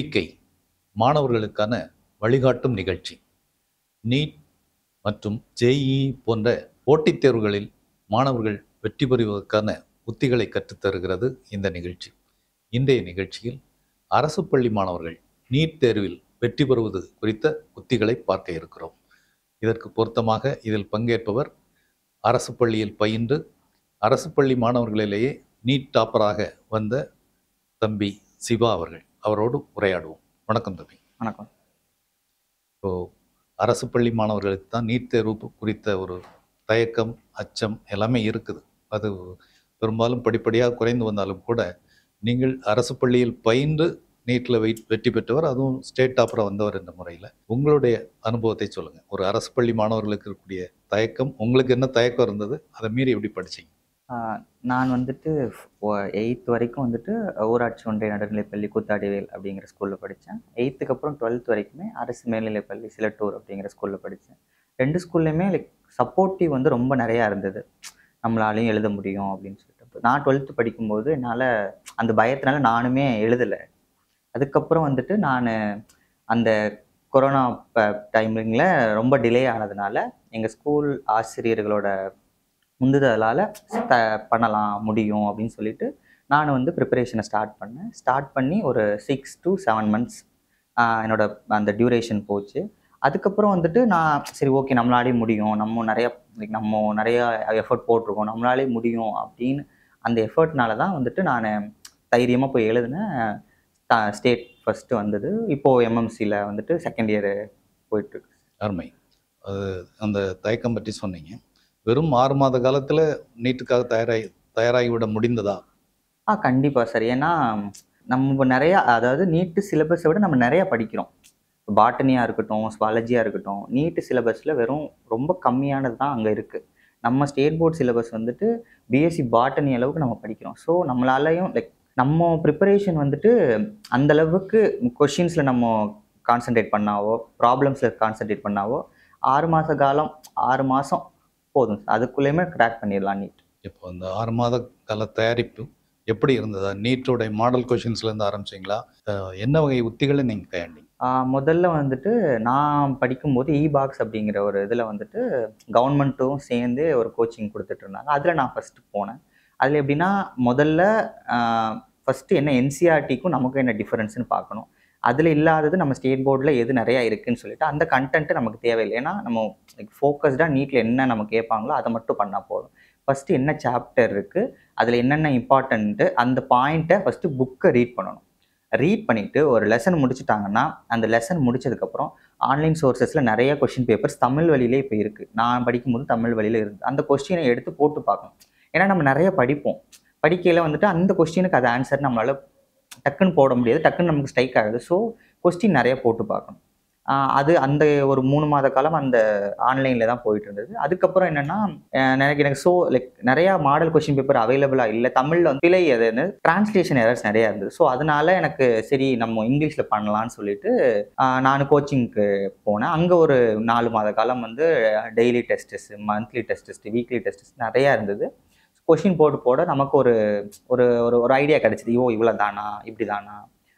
நம்பிக்கை மாணவர்களுக்கான வழிகாட்டும் நிகழ்ச்சி நீட் மற்றும் ஜேஇஇ போன்ற போட்டித் தேர்வுகளில் மாணவர்கள் வெற்றி பெறுவதற்கான உத்திகளை கற்றுத்தருகிறது இந்த நிகழ்ச்சி இன்றைய நிகழ்ச்சியில் அரசு பள்ளி மாணவர்கள் நீட் தேர்வில் வெற்றி பெறுவது குறித்த உத்திகளை பார்க்க இருக்கிறோம் இதற்கு பொருத்தமாக இதில் பங்கேற்பவர் அரசு பள்ளியில் பயின்று அரசு பள்ளி மாணவர்களிலேயே நீட் டாப்பராக வந்த தம்பி சிவா அவர்கள் அவரோடு உரையாடுவோம் வணக்கம் தம்பி வணக்கம் இப்போ அரசு பள்ளி மாணவர்களுக்கு தான் நீட் தேர்வு குறித்த ஒரு தயக்கம் அச்சம் எல்லாமே இருக்குது அது பெரும்பாலும் படிப்படியாக குறைந்து வந்தாலும் கூட நீங்கள் அரசு பள்ளியில் பயின்று நீட்டில் வெற்றி பெற்றவர் அதுவும் ஸ்டேட் டாப்பராக வந்தவர் என்ற முறையில் உங்களுடைய அனுபவத்தை சொல்லுங்கள் ஒரு அரசு பள்ளி மாணவர்களுக்கு இருக்கக்கூடிய தயக்கம் உங்களுக்கு என்ன தயக்கம் இருந்தது அதை மீறி எப்படி படிச்சிங்க நான் வந்துட்டு எயித் வரைக்கும் வந்துட்டு ஊராட்சி ஒன்றிய நடுநிலைப்பள்ளி கூத்தாடிவேல் அப்படிங்கிற ஸ்கூலில் படித்தேன் எயித்துக்கு அப்புறம் டுவெல்த் வரைக்குமே அரசு மேல்நிலைப்பள்ளி சிலட்டூர் அப்படிங்கிற ஸ்கூலில் படித்தேன் ரெண்டு ஸ்கூல்லையுமே லைக் சப்போர்ட்டிவ் வந்து ரொம்ப நிறையா இருந்தது நம்மளாலையும் எழுத முடியும் அப்படின்னு சொல்லிட்டு நான் டுவெல்த்து படிக்கும்போது என்னால் அந்த பயத்தினால நானுமே எழுதலை அதுக்கப்புறம் வந்துட்டு நான் அந்த கொரோனா டைமிங்கில் ரொம்ப டிலே ஆனதுனால எங்கள் ஸ்கூல் ஆசிரியர்களோட முந்துதலால் த பண்ணலாம் முடியும் அப்படின்னு சொல்லிட்டு நான் வந்து ப்ரிப்பரேஷனை ஸ்டார்ட் பண்ணேன் ஸ்டார்ட் பண்ணி ஒரு சிக்ஸ் டு செவன் மந்த்ஸ் என்னோடய அந்த டியூரேஷன் போச்சு அதுக்கப்புறம் வந்துட்டு நான் சரி ஓகே நம்மளாலே முடியும் நம்ம நிறையா லைக் நம்ம நிறையா எஃபர்ட் போட்டிருக்கோம் நம்மளாலே முடியும் அப்படின்னு அந்த எஃபர்ட்னால தான் வந்துட்டு நான் தைரியமாக போய் எழுதினேன் ஸ்டேட் ஃபஸ்ட்டு வந்தது இப்போது எம்எம்சியில் வந்துட்டு செகண்ட் இயரு போயிட்டுருக்கு அருமை அது அந்த தயக்கம் பற்றி சொன்னீங்க வெறும் ஆறு மாத காலத்தில் நீட்டுக்காக தயாராகி தயாராகிவிட முடிந்ததா ஆ கண்டிப்பாக சார் ஏன்னா நம்ம நிறையா அதாவது நீட்டு சிலபஸை விட நம்ம நிறையா படிக்கிறோம் பாட்டனியாக இருக்கட்டும் ஸ்பாலஜியாக இருக்கட்டும் நீட்டு சிலபஸில் வெறும் ரொம்ப கம்மியானது தான் அங்கே இருக்குது நம்ம ஸ்டேட் போர்ட் சிலபஸ் வந்துட்டு பிஎஸ்சி பாட்டனி e அளவுக்கு நம்ம படிக்கிறோம் ஸோ நம்மளாலையும் லைக் நம்ம ப்ரிப்பரேஷன் வந்துட்டு அந்த அளவுக்கு கொஷின்ஸில் நம்ம கான்சன்ட்ரேட் பண்ணாவோ ப்ராப்ளம்ஸில் கான்சன்ட்ரேட் பண்ணாவோ ஆறு மாத காலம் ஆறு மாதம் போதும் அதுக்குள்ளேயுமே கிராக் பண்ணிடலாம் நீட் இப்போ அந்த ஆறு மாத கால தயாரிப்பு எப்படி இருந்ததா நீட்டோடைய மாடல் கொஷின்ஸ்லேருந்து ஆரம்பிச்சிங்களா என்ன வகை உத்திகளை நீங்கள் கையாண்டிங்க முதல்ல வந்துட்டு நான் படிக்கும்போது இ பாக்ஸ் அப்படிங்கிற ஒரு இதில் வந்துட்டு கவர்மெண்ட்டும் சேர்ந்து ஒரு கோச்சிங் கொடுத்துட்டு இருந்தாங்க அதில் நான் ஃபஸ்ட்டு போனேன் அதில் எப்படின்னா முதல்ல ஃபஸ்ட்டு என்ன என்சிஆர்டிக்கும் e நமக்கும் என்ன டிஃப்ரென்ஸ்னு பார்க்கணும் அதில் இல்லாதது நம்ம ஸ்டேட் போர்டில் எது நிறையா இருக்குதுன்னு சொல்லிட்டு அந்த கண்டென்ட்டு நமக்கு தேவையில்லை ஏன்னா நம்ம லைக் ஃபோக்கஸ்டாக நீட்டில் என்ன நம்ம கேட்பாங்களோ அதை மட்டும் பண்ணால் போதும் ஃபஸ்ட்டு என்ன சாப்டர் இருக்குது அதில் என்னென்ன இம்பார்ட்டன்ட்டு அந்த பாயிண்ட்டை ஃபஸ்ட்டு புக்கை ரீட் பண்ணணும் ரீட் பண்ணிவிட்டு ஒரு லெசன் முடிச்சுட்டாங்கன்னா அந்த லெசன் முடிச்சதுக்கப்புறம் ஆன்லைன் சோர்ஸஸில் நிறைய கொஷின் பேப்பர்ஸ் தமிழ் வழியிலே இப்போ இருக்குது நான் படிக்கும்போது தமிழ் வழியில் இருந்து அந்த கொஸ்டினை எடுத்து போட்டு பார்க்கணும் ஏன்னா நம்ம நிறைய படிப்போம் படிக்கையில் வந்துட்டு அந்த கொஸ்டினுக்கு அது ஆன்சர் நம்மளால் டக்குன்னு போட முடியாது டக்குன்னு நமக்கு ஸ்ட்ரைக் ஆகுது ஸோ கொஸ்டின் நிறைய போட்டு பார்க்கணும் அது அந்த ஒரு மூணு மாத காலம் அந்த ஆன்லைனில் தான் போயிட்டு இருந்தது அதுக்கப்புறம் என்னென்னா எனக்கு எனக்கு ஸோ லைக் நிறையா மாடல் கொஸ்டின் பேப்பர் அவைலபிளாக இல்லை தமிழில் வந்து பிழை எதுன்னு டிரான்ஸ்லேஷன் எரர்ஸ் நிறையா இருந்தது ஸோ அதனால எனக்கு சரி நம்ம இங்கிலீஷில் பண்ணலான்னு சொல்லிட்டு நான் கோச்சிங்க்கு போனேன் அங்கே ஒரு நாலு மாத காலம் வந்து daily tests monthly tests weekly tests நிறையா இருந்தது கொஷின் போட்டு போட நமக்கு ஒரு ஒரு ஒரு ஒரு ஐடியா கிடைச்சிது ஓ இவ்வளோ தானா இப்படி தானா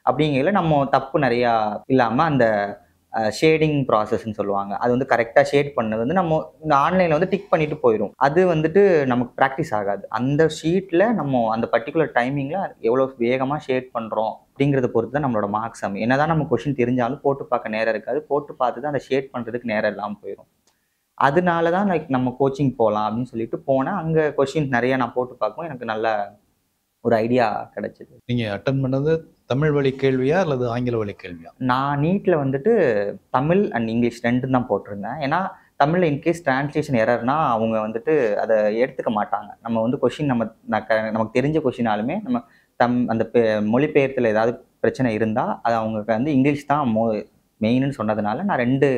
அப்படிங்கையில் நம்ம தப்பு நிறையா இல்லாமல் அந்த ஷேடிங் ப்ராசஸ்ன்னு சொல்லுவாங்க அது வந்து கரெக்டாக ஷேட் பண்ணது வந்து நம்ம இந்த ஆன்லைனில் வந்து டிக் பண்ணிட்டு போயிடும் அது வந்துட்டு நமக்கு ப்ராக்டிஸ் ஆகாது அந்த ஷீட்டில் நம்ம அந்த பர்டிகுலர் டைமிங்கில் எவ்வளோ வேகமாக ஷேட் பண்ணுறோம் அப்படிங்கிறத பொறுத்து தான் நம்மளோட மார்க்ஸ் அமையும் என்ன தான் நம்ம கொஷின் தெரிஞ்சாலும் போட்டு பார்க்க நேரம் இருக்காது போட்டு பார்த்து தான் அந்த ஷேட் பண்ணுறதுக்கு நேரம் இல்லாமல் போயிடும் அதனால தான் லைக் நம்ம கோச்சிங் போகலாம் அப்படின்னு சொல்லிட்டு போனேன் அங்கே கொஷின்ஸ் நிறையா நான் போட்டு பார்க்கும் எனக்கு நல்ல ஒரு ஐடியா கிடைச்சிது நீங்கள் அட்டன் பண்ணது தமிழ் வழி கேள்வியா அல்லது ஆங்கில வழி கேள்வியா நான் நீட்டில் வந்துட்டு தமிழ் அண்ட் இங்கிலீஷ் ரெண்டும் தான் போட்டிருந்தேன் ஏன்னா தமிழில் இன்கேஸ் டிரான்ஸ்லேஷன் எரர்னா அவங்க வந்துட்டு அதை எடுத்துக்க மாட்டாங்க நம்ம வந்து கொஷின் நம்ம நமக்கு தெரிஞ்ச கொஷினாலுமே நம்ம தம் அந்த மொழிபெயர்த்தில் ஏதாவது பிரச்சனை இருந்தால் அது அவங்களுக்கு வந்து இங்கிலீஷ் தான் மோ மெயின்னு சொன்னதுனால நான் ரெண்டு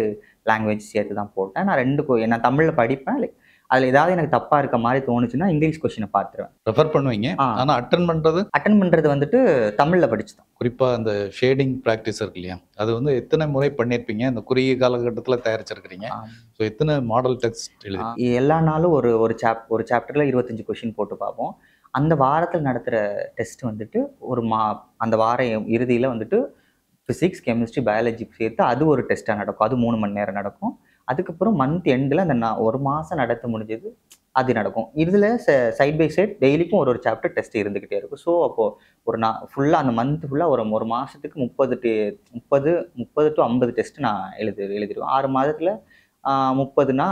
லாங்குவேஜ் சேர்த்து தான் போட்டேன் நான் ரெண்டு நான் தமிழில் படிப்பேன் லைக் அதில் ஏதாவது எனக்கு தப்பாக இருக்க மாதிரி தோணுச்சுன்னா இங்கிலீஷ் கொஷினை பார்த்துருவேன் ரெஃபர் பண்ணுவீங்க ஆனால் அட்டன் பண்ணுறது அட்டன் பண்ணுறது வந்துட்டு தமிழில் படிச்சு தான் குறிப்பாக அந்த ஷேடிங் ப்ராக்டிஸ் இருக்கு இல்லையா அது வந்து எத்தனை முறை பண்ணியிருப்பீங்க அந்த குறுகிய காலகட்டத்தில் தயாரிச்சிருக்கிறீங்க ஸோ எத்தனை மாடல் டெக்ஸ்ட் எழுதி எல்லா நாளும் ஒரு ஒரு சாப் ஒரு சாப்டரில் இருபத்தஞ்சு கொஷின் போட்டு பார்ப்போம் அந்த வாரத்தில் நடத்துகிற டெஸ்ட் வந்துட்டு ஒரு மா அந்த வார இறுதியில் வந்துட்டு ஃபிசிக்ஸ் கெமிஸ்ட்ரி பயாலஜி சேர்த்து அது ஒரு டெஸ்ட்டாக நடக்கும் அது மூணு மணி நேரம் நடக்கும் அதுக்கப்புறம் மந்த் எண்டில் அந்த நான் ஒரு மாதம் நடத்த முடிஞ்சது அது நடக்கும் இதில் ச சைட் பை சைட் டெய்லிக்கும் ஒரு ஒரு சாப்டர் டெஸ்ட் இருந்துக்கிட்டே இருக்கும் ஸோ அப்போது ஒரு நான் ஃபுல்லாக அந்த மந்த் ஃபுல்லாக ஒரு ஒரு மாதத்துக்கு முப்பது டே முப்பது முப்பது டு ஐம்பது டெஸ்ட் நான் எழுதி எழுதிடுவேன் ஆறு மாதத்தில் முப்பதுனா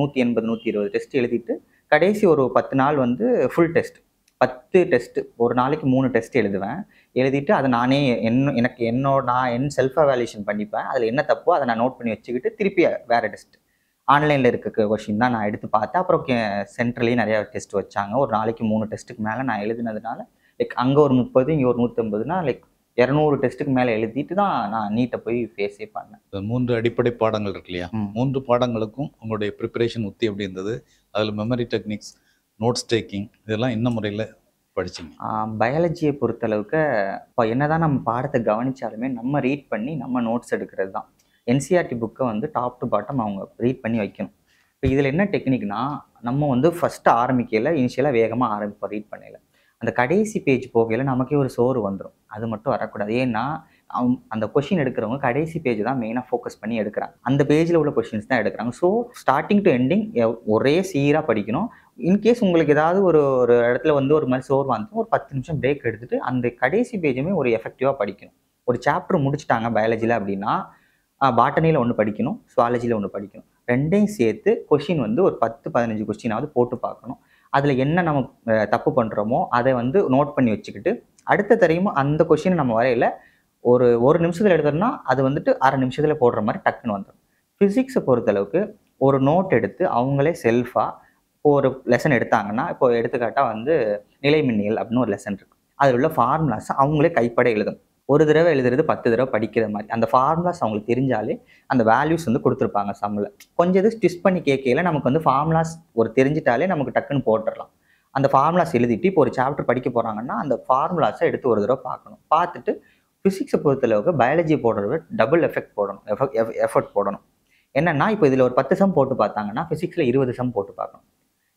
நூற்றி எண்பது நூற்றி இருபது டெஸ்ட் எழுதிட்டு கடைசி ஒரு பத்து நாள் வந்து ஃபுல் டெஸ்ட் பத்து டெஸ்ட்டு ஒரு நாளைக்கு மூணு டெஸ்ட் எழுதுவேன் எழுதிட்டு அதை நானே என்ன எனக்கு என்னோட நான் என் செல்ஃப் அவேலியூஷன் பண்ணிப்பேன் அதில் என்ன தப்போ அதை நான் நோட் பண்ணி வச்சுக்கிட்டு திருப்பி வேறு டெஸ்ட் ஆன்லைனில் இருக்க கொஷின் தான் நான் எடுத்து பார்த்தேன் அப்புறம் சென்ட்ரலையும் நிறையா டெஸ்ட் வச்சாங்க ஒரு நாளைக்கு மூணு டெஸ்ட்டுக்கு மேலே நான் எழுதினதுனால லைக் அங்கே ஒரு முப்பது இங்கே ஒரு நூற்றம்பதுனா லைக் இரநூறு டெஸ்ட்டுக்கு மேலே எழுதிட்டு தான் நான் நீட்டை போய் ஃபேஸே பண்ணேன் மூன்று அடிப்படை பாடங்கள் இருக்கு இல்லையா மூன்று பாடங்களுக்கும் உங்களுடைய ப்ரிப்பரேஷன் உத்தி எப்படி இருந்தது அதில் மெமரி டெக்னிக்ஸ் நோட்ஸ் டேக்கிங் இதெல்லாம் என்ன முறையில் படிச்சிங்க பயாலஜியை பொறுத்தளவுக்கு இப்போ என்ன தான் நம்ம பாடத்தை கவனித்தாலுமே நம்ம ரீட் பண்ணி நம்ம நோட்ஸ் எடுக்கிறது தான் என்சிஆர்டி புக்கை e வந்து டாப் டு பாட்டம் அவங்க ரீட் பண்ணி வைக்கணும் இப்போ இதில் என்ன டெக்னிக்னா நம்ம வந்து ஃபஸ்ட்டு ஆரம்பிக்கையில் இனிஷியலாக வேகமாக ஆரம்பிப்போம் ரீட் பண்ணையில் அந்த கடைசி பேஜ் போகையில் நமக்கே ஒரு சோறு வந்துடும் அது மட்டும் வரக்கூடாது ஏன்னா அந்த கொஷின் எடுக்கிறவங்க கடைசி பேஜ் தான் மெயினாக ஃபோக்கஸ் பண்ணி எடுக்கிறாங்க அந்த பேஜில் உள்ள கொஷின்ஸ் தான் எடுக்கிறாங்க ஸோ ஸ்டார்டிங் டு எண்டிங் ஒரே சீராக படிக்கணும் இன்கேஸ் உங்களுக்கு ஏதாவது ஒரு ஒரு இடத்துல வந்து ஒரு மாதிரி சோர் வந்து ஒரு பத்து நிமிஷம் பிரேக் எடுத்துகிட்டு அந்த கடைசி பேஜுமே ஒரு எஃபெக்டிவாக படிக்கணும் ஒரு சாப்டர் முடிச்சுட்டாங்க பயாலஜியில் அப்படின்னா பாட்டனியில் ஒன்று படிக்கணும் சுவாலஜியில் ஒன்று படிக்கணும் ரெண்டையும் சேர்த்து கொஷின் வந்து ஒரு பத்து பதினஞ்சு கொஷினாவது போட்டு பார்க்கணும் அதில் என்ன நம்ம தப்பு பண்ணுறோமோ அதை வந்து நோட் பண்ணி வச்சுக்கிட்டு அடுத்த தரையும் அந்த கொஷினை நம்ம வரையில் ஒரு ஒரு நிமிஷத்தில் எடுத்தோம்னா அது வந்துட்டு அரை நிமிஷத்தில் போடுற மாதிரி டக்குன்னு வந்துடும் ஃபிசிக்ஸை பொறுத்தளவுக்கு ஒரு நோட் எடுத்து அவங்களே செல்ஃபாக இப்போ ஒரு லெசன் எடுத்தாங்கன்னா இப்போ எடுத்துக்காட்டா வந்து நிலை நிலைமின்னியல் அப்படின்னு ஒரு லெசன் இருக்குது அதில் உள்ள ஃபார்முலாஸ் அவங்களே கைப்பட எழுதும் ஒரு தடவை எழுதுறது பத்து தடவை படிக்கிற மாதிரி அந்த ஃபார்முலாஸ் அவங்களுக்கு தெரிஞ்சாலே அந்த வேல்யூஸ் வந்து கொடுத்துருப்பாங்க சம்மில் கொஞ்சம் இது ஸ்டிச் பண்ணி கேட்கல நமக்கு வந்து ஃபார்முலாஸ் ஒரு தெரிஞ்சிட்டாலே நமக்கு டக்குன்னு போட்டுடலாம் அந்த ஃபார்முலாஸ் எழுதிட்டு இப்போ ஒரு சாப்டர் படிக்க போகிறாங்கன்னா அந்த ஃபார்முலாஸை எடுத்து ஒரு தடவை பார்க்கணும் பார்த்துட்டு ஃபிசிக்ஸை பொறுத்தளவுக்கு பயாலஜி போடுறது டபுள் எஃபெக்ட் போடணும் எஃபெக்ட் எஃபர்ட் போடணும் என்னென்னா இப்போ இதில் ஒரு பத்து சம் போட்டு பார்த்தாங்கன்னா ஃபிசிக்ஸில் இருபது சம் போட்டு பார்க்கணும்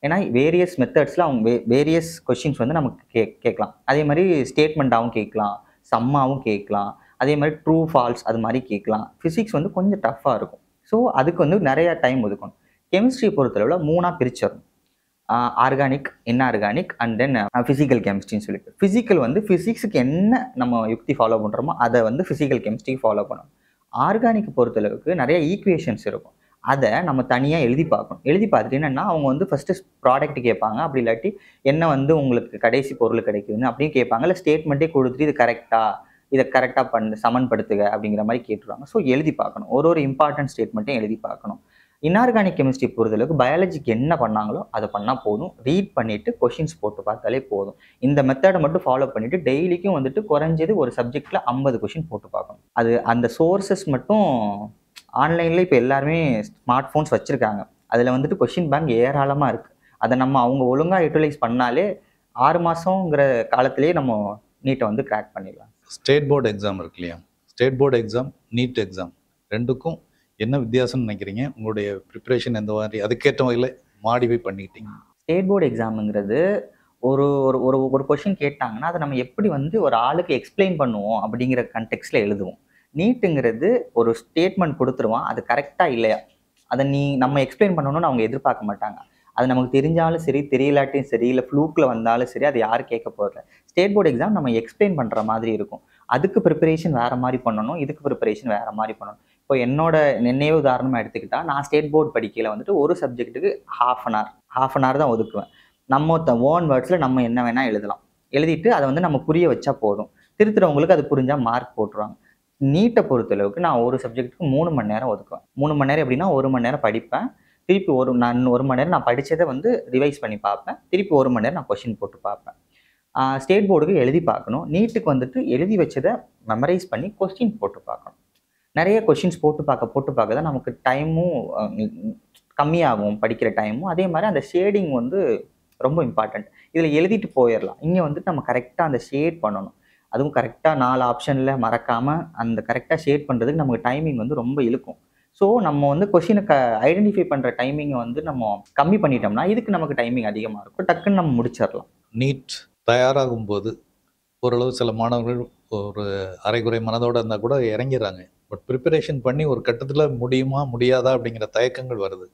ஏன்னா வேரியஸ் மெத்தட்ஸில் அவங்க வே வேரியஸ் கொஷின்ஸ் வந்து நமக்கு கே கேட்கலாம் அதே மாதிரி ஸ்டேட்மெண்ட்டாகவும் கேட்கலாம் சம்மாவும் கேட்கலாம் அதே மாதிரி ட்ரூ ஃபால்ஸ் அது மாதிரி கேட்கலாம் ஃபிசிக்ஸ் வந்து கொஞ்சம் டஃப்பாக இருக்கும் ஸோ அதுக்கு வந்து நிறையா டைம் ஒதுக்கணும் கெமிஸ்ட்ரி பொறுத்தளவில் மூணாக பிரிச்சிடும் organic inorganic and then physical கெமிஸ்ட்ரின்னு சொல்லிட்டு ஃபிசிக்கல் வந்து ஃபிசிக்ஸுக்கு என்ன நம்ம யுக்தி ஃபாலோ பண்ணுறோமோ அதை வந்து ஃபிசிக்கல் கெமிஸ்ட்ரிக்கு ஃபாலோ பண்ணணும் ஆர்கானிக் பொறுத்தளவுக்கு நிறைய ஈக்குவேஷன்ஸ் இருக்கும் அதை நம்ம தனியாக எழுதி பார்க்கணும் எழுதி பார்த்துட்டு என்னென்னா அவங்க வந்து ஃபஸ்ட்டு ப்ராடக்ட் கேட்பாங்க அப்படி இல்லாட்டி என்ன வந்து உங்களுக்கு கடைசி பொருள் கிடைக்குதுன்னு அப்படின்னு கேட்பாங்க இல்லை ஸ்டேட்மெண்ட்டே கொடுத்துட்டு இது கரெக்டாக இதை கரெக்டாக பண்ணு சமன்படுத்துக அப்படிங்கிற மாதிரி கேட்டுருவாங்க ஸோ எழுதி பார்க்கணும் ஒரு ஒரு இம்பார்ட்டன்ட் ஸ்டேட்மெண்ட்டையும் எழுதி பார்க்கணும் இன்ஆர்கானிக் கெமிஸ்ட்ரி பொறுத்தளவுக்கு பயாலஜிக்கு என்ன பண்ணாங்களோ அதை பண்ணால் போதும் ரீட் பண்ணிவிட்டு கொஷின்ஸ் போட்டு பார்த்தாலே போதும் இந்த மெத்தடை மட்டும் ஃபாலோ பண்ணிவிட்டு டெய்லிக்கும் வந்துட்டு குறைஞ்சது ஒரு சப்ஜெக்டில் ஐம்பது கொஷின் போட்டு பார்க்கணும் அது அந்த சோர்ஸஸ் மட்டும் ஆன்லைனில் இப்போ எல்லாருமே ஸ்மார்ட் ஃபோன்ஸ் வச்சுருக்காங்க அதில் வந்துட்டு கொஷின் பேங்க் ஏராளமாக இருக்குது அதை நம்ம அவங்க ஒழுங்காக யூட்டிலைஸ் பண்ணாலே ஆறு மாதங்கிற காலத்திலேயே நம்ம நீட்டை வந்து கிராக் பண்ணிடலாம் ஸ்டேட் போர்டு எக்ஸாம் இருக்கு இல்லையா state board exam NEET exam ரெண்டுக்கும் என்ன வித்தியாசம்னு நினைக்கிறீங்க உங்களுடைய ப்ரிப்பரேஷன் எந்த மாதிரி அதுக்கேற்ற வகையில் மாடிஃபை பண்ணிக்கிட்டீங்க ஸ்டேட் போர்டு எக்ஸாமுங்கிறது ஒரு ஒரு ஒரு ஒரு கொஷின் கேட்டாங்கன்னா அதை நம்ம எப்படி வந்து ஒரு ஆளுக்கு எக்ஸ்பிளைன் பண்ணுவோம் அப்படிங்கிற கண்டெக்ட்ஸில் எழுதுவோம் நீட்டுங்கிறது ஒரு ஸ்டேட்மெண்ட் கொடுத்துருவான் அது கரெக்டாக இல்லையா அதை நீ நம்ம எக்ஸ்பிளைன் பண்ணணும்னு அவங்க எதிர்பார்க்க மாட்டாங்க அது நமக்கு தெரிஞ்சாலும் சரி தெரியலாட்டியும் சரி இல்லை ஃப்ளூக்கில் வந்தாலும் சரி அது யார் கேட்க போகிறல ஸ்டேட் போர்டு எக்ஸாம் நம்ம எக்ஸ்பிளைன் பண்ணுற மாதிரி இருக்கும் அதுக்கு ப்ரிப்பரேஷன் வேறு மாதிரி பண்ணணும் இதுக்கு ப்ரிப்பரேஷன் வேறு மாதிரி பண்ணணும் இப்போ என்னோட நினைவு உதாரணமாக எடுத்துக்கிட்டால் நான் ஸ்டேட் போர்டு படிக்கையில் வந்துட்டு ஒரு சப்ஜெக்ட்டுக்கு half an hour half an hour தான் ஒதுக்குவேன் நம்ம ஓன் வேர்ட்ஸில் நம்ம என்ன வேணால் எழுதலாம் எழுதிட்டு அதை வந்து நம்ம புரிய வச்சா போதும் திருத்துறவங்களுக்கு அது புரிஞ்சால் மார்க் போட்டுருவாங்க நீட்டை பொறுத்தளவுக்கு நான் ஒரு சப்ஜெக்ட்டுக்கு மூணு மணி நேரம் ஒதுக்குவேன் மூணு மணி நேரம் எப்படின்னா ஒரு மணி நேரம் படிப்பேன் திருப்பி ஒரு நான் ஒரு மணி நேரம் நான் படித்ததை வந்து ரிவைஸ் பண்ணி பார்ப்பேன் திருப்பி ஒரு மணி நேரம் நான் கொஷின் போட்டு பார்ப்பேன் ஸ்டேட் போர்டுக்கு எழுதி பார்க்கணும் நீட்டுக்கு வந்துட்டு எழுதி வச்சதை மெமரைஸ் பண்ணி கொஸ்டின் போட்டு பார்க்கணும் நிறைய கொஷின்ஸ் போட்டு பார்க்க போட்டு பார்க்க தான் நமக்கு டைமும் கம்மியாகும் படிக்கிற டைமும் அதே மாதிரி அந்த ஷேடிங் வந்து ரொம்ப இம்பார்ட்டண்ட் இதில் எழுதிட்டு போயிடலாம் இங்கே வந்துட்டு நம்ம கரெக்டாக அந்த ஷேட் பண்ணணும் அதுவும் கரெக்டாக நாலு ஆப்ஷனில் மறக்காமல் அந்த கரெக்டாக ஷேட் பண்ணுறதுக்கு நமக்கு டைமிங் வந்து ரொம்ப இழுக்கும் ஸோ நம்ம வந்து கொஷினை க ஐடென்டிஃபை பண்ணுற டைமிங்கை வந்து நம்ம கம்மி பண்ணிட்டோம்னா இதுக்கு நமக்கு டைமிங் அதிகமாக இருக்கும் டக்குன்னு நம்ம முடிச்சிடலாம் நீட் தயாராகும் போது ஓரளவு சில மாணவர்கள் ஒரு அரைகுறை மனதோடு இருந்தால் கூட இறங்கிடுறாங்க பட் ப்ரிப்பரேஷன் பண்ணி ஒரு கட்டத்தில் முடியுமா முடியாதா அப்படிங்கிற தயக்கங்கள் வருது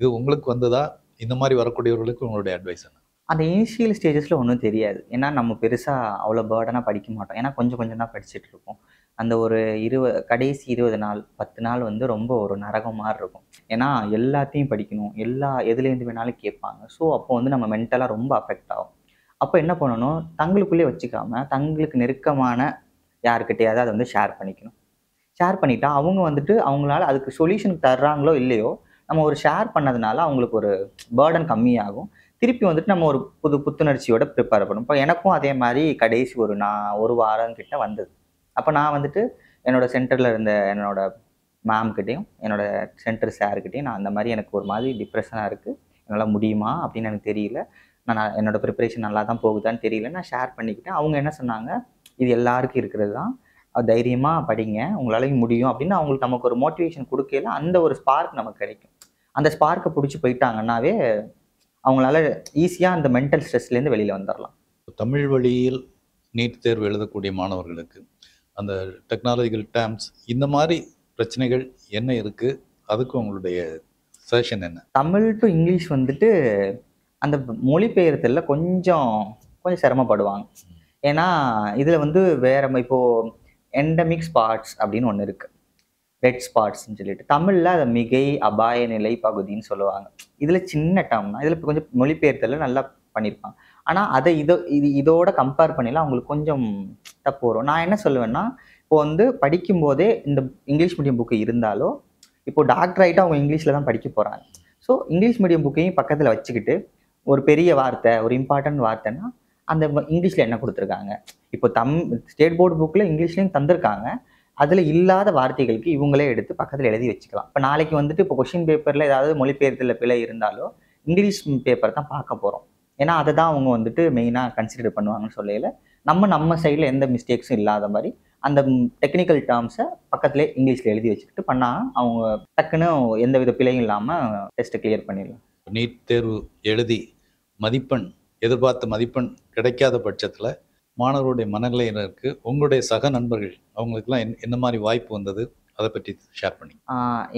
இது உங்களுக்கு வந்ததா இந்த மாதிரி வரக்கூடியவர்களுக்கு உங்களுடைய அட்வைஸ் என்ன அந்த இனிஷியல் ஸ்டேஜஸில் ஒன்றும் தெரியாது ஏன்னா நம்ம பெருசாக அவ்வளோ பேர்டனாக படிக்க மாட்டோம் ஏன்னா கொஞ்சம் கொஞ்சம் தான் படிச்சுட்டு அந்த ஒரு இருபது கடைசி இருபது நாள் பத்து நாள் வந்து ரொம்ப ஒரு நரகம் மாதிரி இருக்கும் ஏன்னா எல்லாத்தையும் படிக்கணும் எல்லா எதுலேருந்து வேணாலும் கேட்பாங்க ஸோ அப்போ வந்து நம்ம மென்டலாக ரொம்ப அஃபெக்ட் ஆகும் அப்போ என்ன பண்ணணும் தங்களுக்குள்ளே வச்சுக்காம தங்களுக்கு நெருக்கமான யாருக்கிட்டையாவது அதை வந்து ஷேர் பண்ணிக்கணும் ஷேர் பண்ணிட்டா அவங்க வந்துட்டு அவங்களால அதுக்கு சொல்யூஷன் தர்றாங்களோ இல்லையோ நம்ம ஒரு ஷேர் பண்ணதுனால அவங்களுக்கு ஒரு பேர்டன் கம்மியாகும் திருப்பி வந்துட்டு நம்ம ஒரு புது புத்துணர்ச்சியோட ப்ரிப்பேர் பண்ணும் இப்போ எனக்கும் அதே மாதிரி கடைசி ஒரு நான் ஒரு வாரம் கிட்ட வந்தது அப்போ நான் வந்துட்டு என்னோட சென்டரில் இருந்த என்னோட மேம்கிட்டையும் என்னோட சென்டர் சார்கிட்டையும் நான் அந்த மாதிரி எனக்கு ஒரு மாதிரி டிப்ரெஷனாக இருக்குது என்னால் முடியுமா அப்படின்னு எனக்கு தெரியல நான் என்னோட ப்ரிப்பரேஷன் நல்லா தான் போகுதான்னு தெரியல நான் ஷேர் பண்ணிக்கிட்டேன் அவங்க என்ன சொன்னாங்க இது எல்லாருக்கும் இருக்கிறது தான் தைரியமாக படிங்க உங்களாலையும் முடியும் அப்படின்னு அவங்களுக்கு நமக்கு ஒரு மோட்டிவேஷன் கொடுக்கல அந்த ஒரு ஸ்பார்க் நமக்கு கிடைக்கும் அந்த ஸ்பார்க்கை பிடிச்சி போயிட்டாங்கன்னாவே அவங்களால ஈஸியாக அந்த மென்டல் ஸ்ட்ரெஸ்லேருந்து வெளியில் வந்துடலாம் தமிழ் வழியில் நீட் தேர்வு எழுதக்கூடிய மாணவர்களுக்கு அந்த டெக்னாலஜிக்கல் டேர்ம்ஸ் இந்த மாதிரி பிரச்சனைகள் என்ன இருக்குது அதுக்கு உங்களுடைய சஜஷன் என்ன தமிழ் டு இங்கிலீஷ் வந்துட்டு அந்த மொழிபெயர்த்தலில் கொஞ்சம் கொஞ்சம் சிரமப்படுவாங்க ஏன்னா இதில் வந்து வேற இப்போது என்டமிக் ஸ்பாட்ஸ் அப்படின்னு ஒன்று இருக்குது ரெட் ஸ்பாட்ஸ்ன்னு சொல்லிட்டு தமிழில் அதை மிகை அபாய நிலை பகுதின்னு சொல்லுவாங்க இதில் சின்ன டம் தான் இதில் கொஞ்சம் மொழிபெயர்த்தல நல்லா பண்ணியிருப்பாங்க ஆனால் அதை இதோ இது இதோட கம்பேர் பண்ணிலாம் அவங்களுக்கு கொஞ்சம் தப்பு வரும் நான் என்ன சொல்லுவேன்னா இப்போ வந்து படிக்கும்போதே இந்த இங்கிலீஷ் மீடியம் புக்கு இருந்தாலோ இப்போ டாக்டர் ஆகிட்டு அவங்க இங்கிலீஷில் தான் படிக்க போகிறாங்க ஸோ இங்கிலீஷ் மீடியம் புக்கையும் பக்கத்தில் வச்சுக்கிட்டு ஒரு பெரிய வார்த்தை ஒரு இம்பார்ட்டன்ட் வார்த்தைன்னா அந்த இங்கிலீஷில் என்ன கொடுத்துருக்காங்க இப்போ தம் ஸ்டேட் போர்டு புக்கில் இங்கிலீஷ்லேயும் தந்திருக்காங்க அதில் இல்லாத வார்த்தைகளுக்கு இவங்களே எடுத்து பக்கத்தில் எழுதி வச்சுக்கலாம் இப்போ நாளைக்கு வந்துட்டு இப்போ கொஷின் பேப்பரில் ஏதாவது மொழிபெயர்த்தில் பிழை இருந்தாலும் இங்கிலீஷ் பேப்பர் தான் பார்க்க போகிறோம் ஏன்னா அதை தான் அவங்க வந்துட்டு மெயினாக கன்சிடர் பண்ணுவாங்கன்னு சொல்லையில் நம்ம நம்ம சைடில் எந்த மிஸ்டேக்ஸும் இல்லாத மாதிரி அந்த டெக்னிக்கல் டேர்ம்ஸை பக்கத்துலேயே இங்கிலீஷில் எழுதி வச்சுக்கிட்டு பண்ணால் அவங்க டக்குன்னு எந்த வித பிழையும் இல்லாமல் டெஸ்ட்டை கிளியர் பண்ணிடலாம் நீட் தேர்வு எழுதி மதிப்பெண் எதிர்பார்த்த மதிப்பெண் கிடைக்காத பட்சத்தில் மாணவருடைய மனநிலையில் இருக்குது உங்களுடைய சக நண்பர்கள் அவங்களுக்குலாம் என் என்ன மாதிரி வாய்ப்பு வந்தது அதை பற்றி ஷேர் பண்ணி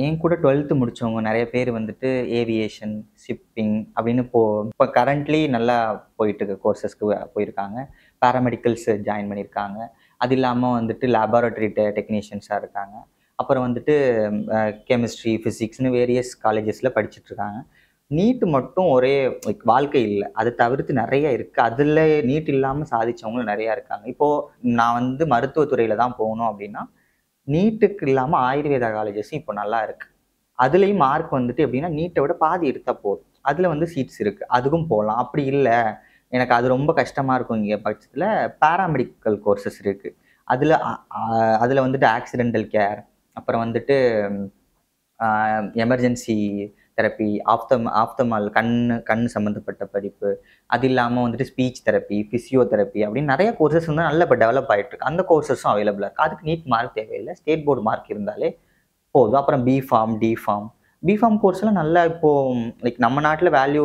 என் கூட டுவெல்த்து முடித்தவங்க நிறைய பேர் வந்துட்டு ஏவியேஷன் ஷிப்பிங் அப்படின்னு போ இப்போ கரண்ட்லி நல்லா போயிட்டுருக்கு கோர்சஸ்க்கு போயிருக்காங்க பேராமெடிக்கல்ஸ் ஜாயின் பண்ணியிருக்காங்க அது இல்லாமல் வந்துட்டு லேபார்டரி டெ டெக்னீஷியன்ஸாக இருக்காங்க அப்புறம் வந்துட்டு கெமிஸ்ட்ரி ஃபிசிக்ஸ்னு வேரியஸ் காலேஜஸில் படிச்சுட்ருக்காங்க நீட்டு மட்டும் ஒரே வாழ்க்கை இல்லை அதை தவிர்த்து நிறைய இருக்குது அதில் நீட் இல்லாமல் சாதித்தவங்களும் நிறையா இருக்காங்க இப்போது நான் வந்து மருத்துவத்துறையில் தான் போகணும் அப்படின்னா நீட்டுக்கு இல்லாமல் ஆயுர்வேதா காலேஜஸும் இப்போ நல்லா இருக்குது அதுலேயும் மார்க் வந்துட்டு எப்படின்னா நீட்டை விட பாதி எடுத்தால் போதும் அதில் வந்து சீட்ஸ் இருக்குது அதுக்கும் போகலாம் அப்படி இல்லை எனக்கு அது ரொம்ப கஷ்டமாக இருக்கும் இங்கே பட்சத்தில் பேராமெடிக்கல் கோர்சஸ் இருக்குது அதில் அதில் வந்துட்டு ஆக்சிடென்டல் கேர் அப்புறம் வந்துட்டு எமர்ஜென்சி தெரப்பி ஆப்தம் ஆப்தமால் கண் கண் சம்மந்தப்பட்ட படிப்பு அது இல்லாமல் வந்துட்டு ஸ்பீச் தெரப்பி தெரப்பி அப்படின்னு நிறைய கோர்சஸ் வந்து நல்லா இப்போ டெவலப் ஆகிட்டுருக்கு அந்த கோர்சஸும் அவைலபிளாக இருக்குது அதுக்கு நீட் மார்க் தேவையில்லை ஸ்டேட் போர்டு மார்க் இருந்தாலே போதும் அப்புறம் B pharm D pharm B pharm கோர்ஸ்லாம் நல்லா இப்போது லைக் நம்ம நாட்டில் வேல்யூ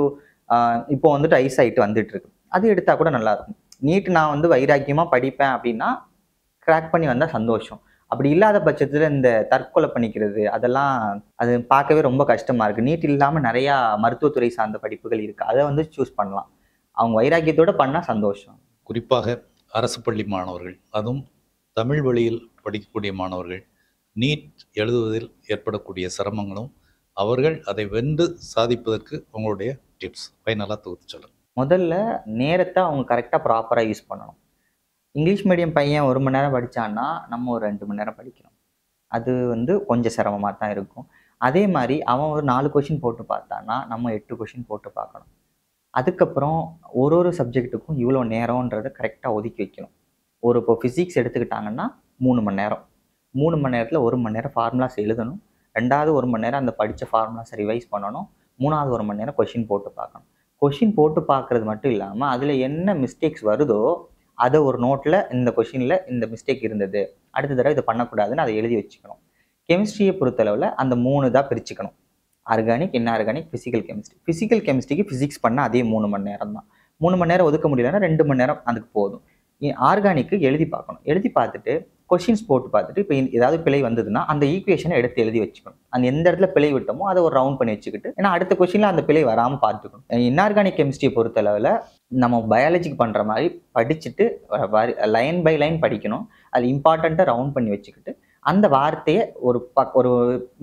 இப்போ வந்துட்டு ஐஸ் ஆகிட்டு வந்துட்டுருக்கு அது எடுத்தால் கூட நல்லாயிருக்கும் நீட் நான் வந்து வைராக்கியமாக படிப்பேன் அப்படின்னா க்ராக் பண்ணி வந்தால் சந்தோஷம் அப்படி இல்லாத பட்சத்தில் இந்த தற்கொலை பண்ணிக்கிறது அதெல்லாம் அது பார்க்கவே ரொம்ப கஷ்டமாக இருக்குது நீட் இல்லாமல் நிறையா மருத்துவத்துறை சார்ந்த படிப்புகள் இருக்குது அதை வந்து சூஸ் பண்ணலாம் அவங்க வைராக்கியத்தோடு பண்ணால் சந்தோஷம் குறிப்பாக அரசு பள்ளி மாணவர்கள் அதுவும் தமிழ் வழியில் படிக்கக்கூடிய மாணவர்கள் நீட் எழுதுவதில் ஏற்படக்கூடிய சிரமங்களும் அவர்கள் அதை வென்று சாதிப்பதற்கு உங்களுடைய டிப்ஸ் ஃபைனலாக தொகுத்து சொல்லுங்கள் முதல்ல நேரத்தை அவங்க கரெக்டாக ப்ராப்பராக யூஸ் பண்ணணும் இங்கிலீஷ் மீடியம் பையன் ஒரு மணி நேரம் படித்தான்னா நம்ம ஒரு ரெண்டு மணி நேரம் படிக்கணும் அது வந்து கொஞ்சம் சிரமமாக தான் இருக்கும் அதே மாதிரி அவன் ஒரு நாலு கொஷின் போட்டு பார்த்தான்னா நம்ம எட்டு கொஷின் போட்டு பார்க்கணும் அதுக்கப்புறம் ஒரு ஒரு சப்ஜெக்ட்டுக்கும் இவ்வளோ நேரம்ன்றதை கரெக்டாக ஒதுக்கி வைக்கணும் ஒரு இப்போ ஃபிசிக்ஸ் எடுத்துக்கிட்டாங்கன்னா மூணு மணி நேரம் மூணு மணி நேரத்தில் ஒரு மணி நேரம் ஃபார்முலாஸ் எழுதணும் ரெண்டாவது ஒரு மணி நேரம் அந்த படித்த ஃபார்முலாஸை ரிவைஸ் பண்ணணும் மூணாவது ஒரு மணி நேரம் கொஷின் போட்டு பார்க்கணும் கொஷின் போட்டு பார்க்குறது மட்டும் இல்லாமல் அதில் என்ன மிஸ்டேக்ஸ் வருதோ அதை ஒரு நோட்டில் இந்த கொஷினில் இந்த மிஸ்டேக் இருந்தது அடுத்த தடவை இதை பண்ணக்கூடாதுன்னு அதை எழுதி வச்சுக்கணும் கெமிஸ்ட்ரியை பொறுத்தளவில் அந்த மூணு தான் பிரிச்சுக்கணும் organic inorganic physical chemistry physical கெமிஸ்ட்ரிக்கு ஃபிசிக்ஸ் பண்ணால் அதே மூணு மணி நேரம் தான் மூணு மணி நேரம் ஒதுக்க முடியலன்னா ரெண்டு மணி நேரம் அதுக்கு போதும் ஆர்கானிக்கு எழுதி பார்க்கணும் எழுதி பார்த்துட்டு கொஷின்ஸ் போட்டு பார்த்துட்டு இப்போ ஏதாவது பிழை வந்ததுன்னா அந்த ஈக்குவேஷனை எடுத்து எழுதி வச்சுக்கணும் அந்த எந்த இடத்துல பிழை விட்டோமோ அதை ஒரு ரவுண்ட் பண்ணி வச்சுக்கிட்டு ஏன்னா அடுத்த கொஷினில் அந்த பிழை வராமல் பார்த்துக்கணும் இன்ஆர்கானிக் கெமிஸ்ட்ரியை பொறுத்தளவில் நம்ம பயாலஜிக்கு பண்ணுற மாதிரி படிச்சுட்டு லைன் பை லைன் படிக்கணும் அது இம்பார்ட்டண்ட்டாக ரவுண்ட் பண்ணி வச்சுக்கிட்டு அந்த வார்த்தையை ஒரு பக் ஒரு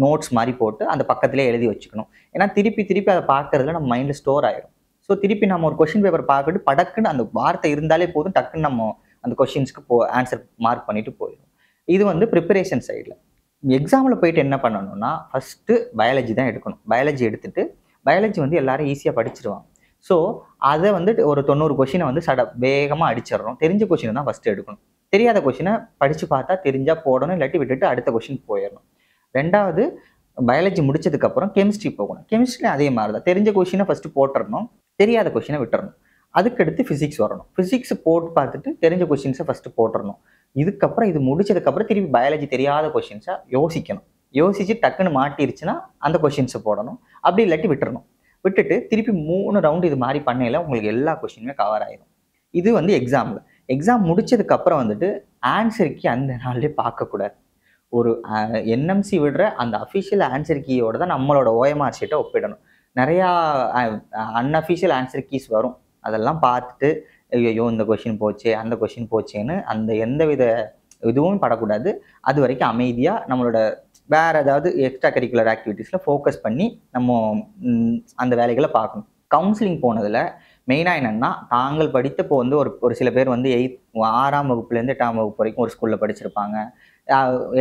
நோட்ஸ் மாதிரி போட்டு அந்த பக்கத்துலேயே எழுதி வச்சுக்கணும் ஏன்னா திருப்பி திருப்பி அதை பார்க்குறதுல நம்ம மைண்டில் ஸ்டோர் ஆயிடும் ஸோ திருப்பி நம்ம ஒரு கொஷின் பேப்பர் பார்க்கட்டு படக்குன்னு அந்த வார்த்தை இருந்தாலே போதும் டக்குன்னு நம்ம அந்த கொஷின்ஸ்க்கு போ ஆன்சர் மார்க் பண்ணிட்டு போயிடும் இது வந்து ப்ரிப்பரேஷன் சைடில் எக்ஸாமில் போயிட்டு என்ன பண்ணணும்னா ஃபஸ்ட்டு பயாலஜி தான் எடுக்கணும் பயாலஜி எடுத்துகிட்டு பயாலஜி வந்து எல்லாரும் ஈஸியாக படிச்சிருவாங்க ஸோ அதை வந்துட்டு ஒரு தொண்ணூறு கொஷினை வந்து சட வேகமாக அடிச்சிடுறோம் தெரிஞ்ச கொஷினை தான் ஃபஸ்ட்டு எடுக்கணும் தெரியாத கொஷினை படித்து பார்த்தா தெரிஞ்சால் போடணும் இல்லாட்டி விட்டுட்டு அடுத்த கொஷின் போயிடணும் ரெண்டாவது பயாலஜி முடிச்சதுக்கப்புறம் கெமிஸ்ட்ரி போகணும் கெமிஸ்ட்ரியில் அதே மாதிரி தான் தெரிஞ்ச கொஷினை ஃபஸ்ட்டு போட்டுடணும் தெரியாத கொஷினை விட்டுறணும் அதுக்கடுத்து ஃபிசிக்ஸ் வரணும் ஃபிசிக்ஸ் போட்டு பார்த்துட்டு தெரிஞ்ச கொஷின்ஸை ஃபஸ்ட்டு போட்டுடணும் இதுக்கப்புறம் இது முடிச்சதுக்கப்புறம் திருப்பி பயாலஜி தெரியாத கொஷின்ஸை யோசிக்கணும் யோசித்து டக்குன்னு மாட்டிருச்சுன்னா அந்த கொஷின்ஸை போடணும் அப்படி இல்லாட்டி விட்டுறணும் விட்டுட்டு திருப்பி மூணு ரவுண்டு இது மாதிரி பண்ணையில் உங்களுக்கு எல்லா கொஷினுமே கவர் ஆகிடும் இது வந்து எக்ஸாமில் எக்ஸாம் முடிச்சதுக்கப்புறம் வந்துட்டு ஆன்சருக்கு அந்த நாள்லேயே பார்க்கக்கூடாது ஒரு என்எம்சி விடுற அந்த அஃபிஷியல் ஆன்சர் கீயோட தான் நம்மளோட ஓஎம்ஆர் ஷீட்டை ஒப்பிடணும் நிறையா அன்அஃபிஷியல் ஆன்சர் கீஸ் வரும் அதெல்லாம் பார்த்துட்டு ஐயோ இந்த கொஷின் போச்சு அந்த கொஷின் போச்சேன்னு அந்த எந்த வித இதுவும் படக்கூடாது அது வரைக்கும் அமைதியாக நம்மளோட வேறு ஏதாவது எக்ஸ்ட்ரா கரிக்குலர் ஆக்டிவிட்டீஸில் ஃபோக்கஸ் பண்ணி நம்ம அந்த வேலைகளை பார்க்கணும் கவுன்சிலிங் போனதில் மெயினாக என்னென்னா தாங்கள் படித்தப்போ வந்து ஒரு ஒரு சில பேர் வந்து எயித் ஆறாம் வகுப்புலேருந்து எட்டாம் வகுப்பு வரைக்கும் ஒரு ஸ்கூலில் படிச்சிருப்பாங்க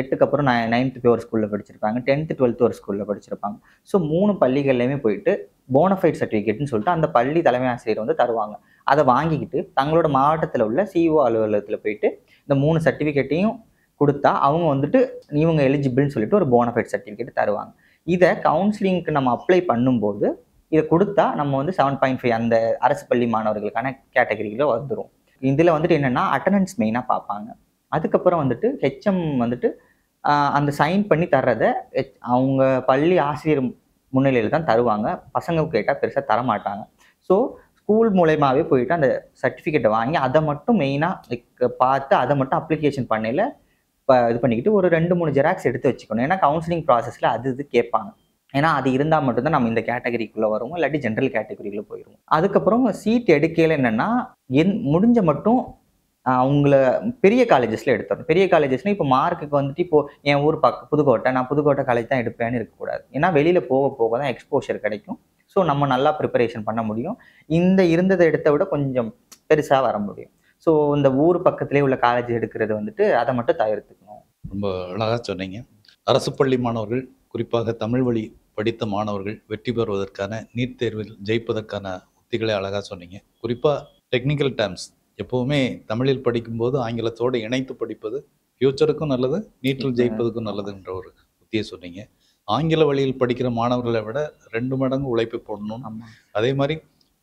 எட்டுக்கு அப்புறம் நான் நைன்த்து போய் ஒரு ஸ்கூலில் படிச்சிருப்பாங்க டென்த்து டுவெல்த்து ஒரு ஸ்கூலில் படிச்சிருப்பாங்க ஸோ மூணு பள்ளிகள்லையுமே போயிட்டு போனஃபைட் சர்டிஃபிகேட்னு சொல்லிட்டு அந்த பள்ளி தலைமை ஆசிரியர் வந்து தருவாங்க அதை வாங்கிக்கிட்டு தங்களோட மாவட்டத்தில் உள்ள சிஓ e அலுவலகத்தில் போயிட்டு இந்த மூணு சர்டிஃபிகேட்டையும் கொடுத்தா அவங்க வந்துட்டு இவங்க எலிஜிபிள்னு சொல்லிட்டு ஒரு போனஃபைட் சர்டிஃபிகேட் தருவாங்க இதை கவுன்சிலிங்க்கு நம்ம அப்ளை பண்ணும்போது இதை கொடுத்தா நம்ம வந்து செவன் பாயிண்ட் ஃபைவ் அந்த அரசு பள்ளி மாணவர்களுக்கான கேட்டகரியில் வந்துடும் இதில் வந்துட்டு என்னென்னா அட்டண்டன்ஸ் மெயினாக பார்ப்பாங்க அதுக்கப்புறம் வந்துட்டு ஹெச்எம் வந்துட்டு அந்த சைன் பண்ணி தர்றதை அவங்க பள்ளி ஆசிரியர் முன்னிலையில் தான் தருவாங்க பசங்க கேட்டால் பெருசாக தரமாட்டாங்க ஸோ ஸ்கூல் மூலயமாவே போயிட்டு அந்த சர்டிஃபிகேட்டை வாங்கி அதை மட்டும் மெயினாக பார்த்து அதை மட்டும் அப்ளிகேஷன் பண்ணையில் இப்போ இது பண்ணிக்கிட்டு ஒரு ரெண்டு மூணு ஜெராக்ஸ் எடுத்து வச்சுக்கணும் ஏன்னா கவுன்சிலிங் ப்ராசஸில் அது இது கேட்பாங்க ஏன்னா அது இருந்தால் மட்டும்தான் நம்ம இந்த கேட்டகரிக்குள்ளே வருவோம் இல்லாட்டி ஜென்ரல் கேட்டகரிக்குள்ளே போயிடுவோம் அதுக்கப்புறம் சீட் எடுக்கையில் என்னென்னா என் முடிஞ்ச மட்டும் அவங்கள பெரிய காலேஜஸில் எடுத்துடணும் பெரிய காலேஜஸ்னால் இப்போ மார்க்குக்கு வந்துட்டு இப்போது என் ஊர் பக்க புதுக்கோட்டை நான் புதுக்கோட்டை காலேஜ் தான் எடுப்பேன்னு இருக்கக்கூடாது ஏன்னா வெளியில் போக போக தான் எக்ஸ்போஷர் கிடைக்கும் ஸோ நம்ம நல்லா ப்ரிப்பரேஷன் பண்ண முடியும் இந்த இருந்ததை எடுத்த விட கொஞ்சம் பெருசாக வர முடியும் ஸோ இந்த ஊர் பக்கத்துலேயே உள்ள காலேஜ் எடுக்கிறது வந்துட்டு அதை மட்டும் தயாரித்துக்கணும் ரொம்ப அழகாக சொன்னீங்க அரசு பள்ளி மாணவர்கள் குறிப்பாக தமிழ் வழி படித்த மாணவர்கள் வெற்றி பெறுவதற்கான நீட் தேர்வில் ஜெயிப்பதற்கான உத்திகளை அழகாக சொன்னீங்க குறிப்பாக டெக்னிக்கல் டேர்ம்ஸ் எப்போவுமே தமிழில் படிக்கும்போது ஆங்கிலத்தோடு இணைத்து படிப்பது ஃப்யூச்சருக்கும் நல்லது நீட்டில் ஜெயிப்பதுக்கும் நல்லதுன்ற ஒரு உத்தியை சொன்னீங்க ஆங்கில வழியில் படிக்கிற மாணவர்களை விட ரெண்டு மடங்கு உழைப்பு போடணும் அதே மாதிரி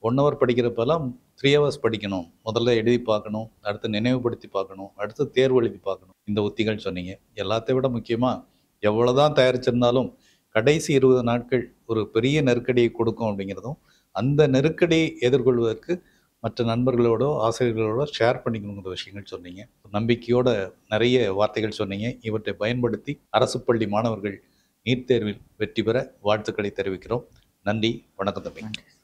ஒன் ஹவர் படிக்கிறப்பெல்லாம் த்ரீ ஹவர்ஸ் படிக்கணும் முதல்ல எழுதி பார்க்கணும் அடுத்து நினைவுபடுத்தி பார்க்கணும் அடுத்து தேர்வு எழுதி பார்க்கணும் இந்த உத்திகள் சொன்னீங்க எல்லாத்தை விட முக்கியமாக எவ்வளோ தான் தயாரிச்சிருந்தாலும் கடைசி இருபது நாட்கள் ஒரு பெரிய நெருக்கடியை கொடுக்கும் அப்படிங்கிறதும் அந்த நெருக்கடியை எதிர்கொள்வதற்கு மற்ற நண்பர்களோட ஆசிரியர்களோட ஷேர் பண்ணிக்கணுங்கிற விஷயங்கள் சொன்னீங்க நம்பிக்கையோட நிறைய வார்த்தைகள் சொன்னீங்க இவற்றை பயன்படுத்தி அரசு பள்ளி மாணவர்கள் நீட் தேர்வில் வெற்றி பெற வாழ்த்துக்களை தெரிவிக்கிறோம் நன்றி வணக்கம் தம்பி